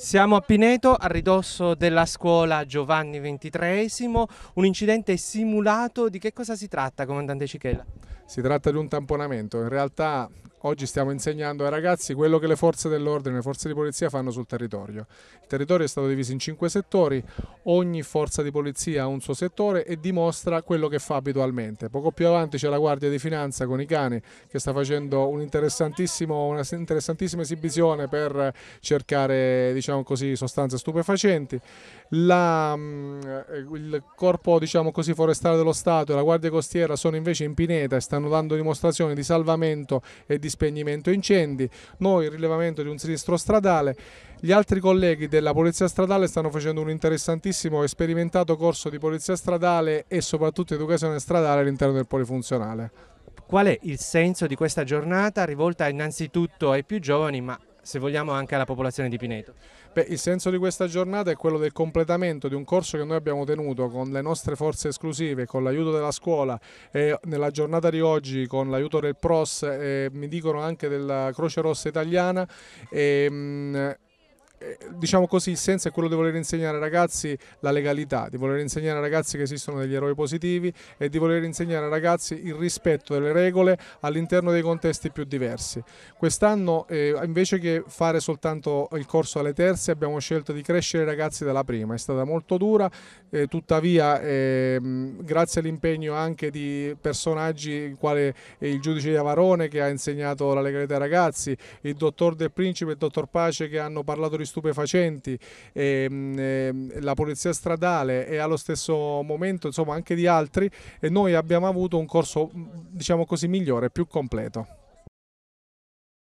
Siamo a Pineto, a ridosso della scuola Giovanni XXIII, un incidente simulato, di che cosa si tratta, Comandante Cichella? Si tratta di un tamponamento, in realtà Oggi stiamo insegnando ai ragazzi quello che le forze dell'ordine, le forze di polizia fanno sul territorio. Il territorio è stato diviso in cinque settori, ogni forza di polizia ha un suo settore e dimostra quello che fa abitualmente. Poco più avanti c'è la Guardia di Finanza con i cani che sta facendo un una interessantissima esibizione per cercare diciamo così, sostanze stupefacenti. La, mm, eh, il corpo diciamo così, forestale dello Stato e la Guardia Costiera sono invece in pineta e stanno dando dimostrazioni di salvamento e di di spegnimento incendi, noi il rilevamento di un sinistro stradale. Gli altri colleghi della Polizia Stradale stanno facendo un interessantissimo e sperimentato corso di Polizia Stradale e soprattutto educazione stradale all'interno del polifunzionale. Qual è il senso di questa giornata rivolta innanzitutto ai più giovani ma se vogliamo, anche alla popolazione di Pineto. Beh, il senso di questa giornata è quello del completamento di un corso che noi abbiamo tenuto con le nostre forze esclusive, con l'aiuto della scuola e nella giornata di oggi con l'aiuto del PROS e eh, mi dicono anche della Croce Rossa Italiana. E, ehm, mh, eh, diciamo così, il senso è quello di voler insegnare ai ragazzi la legalità, di voler insegnare ai ragazzi che esistono degli eroi positivi e di voler insegnare ai ragazzi il rispetto delle regole all'interno dei contesti più diversi. Quest'anno eh, invece che fare soltanto il corso alle terze abbiamo scelto di crescere i ragazzi dalla prima, è stata molto dura, eh, tuttavia eh, grazie all'impegno anche di personaggi quale il giudice di Avarone che ha insegnato la legalità ai ragazzi, il dottor De Principe e il dottor Pace che hanno parlato di stupefacenti, ehm, ehm, la polizia stradale e allo stesso momento insomma anche di altri e noi abbiamo avuto un corso mm, diciamo così migliore, più completo.